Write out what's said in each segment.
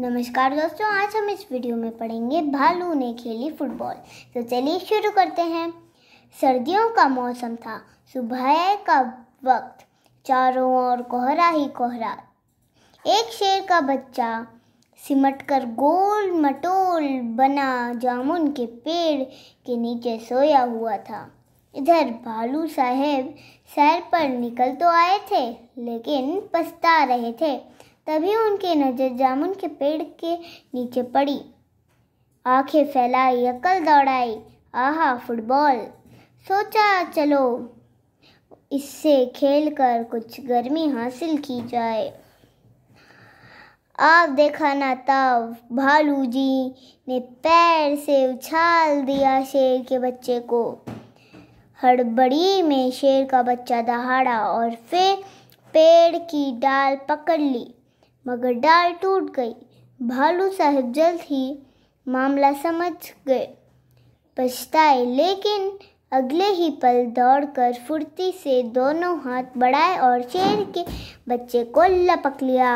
नमस्कार दोस्तों आज हम इस वीडियो में पढ़ेंगे भालू ने खेली फुटबॉल तो चलिए शुरू करते हैं सर्दियों का मौसम था सुबह का वक्त चारों ओर कोहरा ही कोहरा एक शेर का बच्चा सिमट कर गोल मटोल बना जामुन के पेड़ के नीचे सोया हुआ था इधर भालू साहेब सैर पर निकल तो आए थे लेकिन पछता रहे थे तभी उनकी नज़र जामुन के पेड़ के नीचे पड़ी आंखें फैलाई अकल दौड़ाई आहा फुटबॉल सोचा चलो इससे खेलकर कुछ गर्मी हासिल की जाए आप देखा ना तब भालू जी ने पैर से उछाल दिया शेर के बच्चे को हड़बड़ी में शेर का बच्चा दहाड़ा और फिर पेड़ की डाल पकड़ ली मगर डाल टूट गई भालू साहब जल्द ही मामला समझ गए पछताए लेकिन अगले ही पल दौड़कर फुर्ती से दोनों हाथ बढ़ाए और शेर के बच्चे को लपक लिया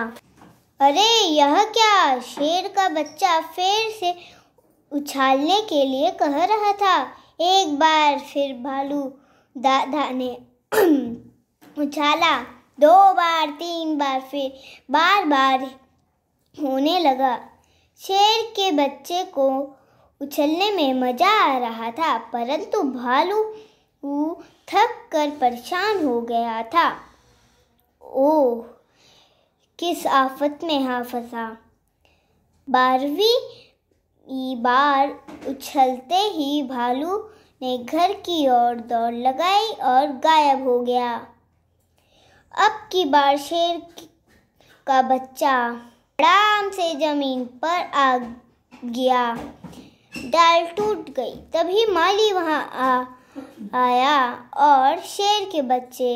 अरे यह क्या शेर का बच्चा फिर से उछालने के लिए कह रहा था एक बार फिर भालू दादा ने उछाला दो बार तीन बार फिर बार बार होने लगा शेर के बच्चे को उछलने में मजा आ रहा था परंतु भालू थक कर परेशान हो गया था ओह किस आफत में हाँ फंसा बारहवीं बार उछलते ही भालू ने घर की ओर दौड़ लगाई और गायब हो गया अब की बार शेर का बच्चा आराम से जमीन पर आ गया डाल टूट गई तभी माली वहां आ आया और शेर के बच्चे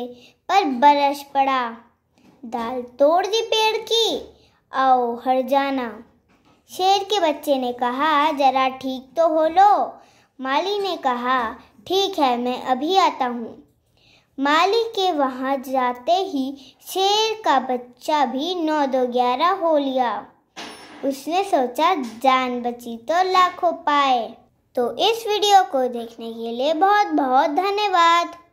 पर बरस पड़ा दाल तोड़ दी पेड़ की आओ हर जाना शेर के बच्चे ने कहा जरा ठीक तो हो लो माली ने कहा ठीक है मैं अभी आता हूँ माली के वहाँ जाते ही शेर का बच्चा भी नौ दो ग्यारह हो लिया उसने सोचा जान बची तो लाखों पाए तो इस वीडियो को देखने के लिए बहुत बहुत धन्यवाद